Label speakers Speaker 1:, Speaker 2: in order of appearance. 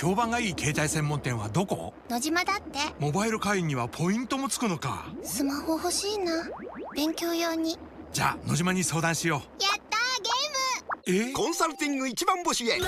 Speaker 1: 評判がいい携帯専門店はどこ
Speaker 2: 野島だって
Speaker 1: モバイル会員にはポイントもつくのか
Speaker 2: スマホ欲しいな勉強用に
Speaker 1: じゃあ野島に相談
Speaker 3: しようやったゲームえコンサルティング一番星へ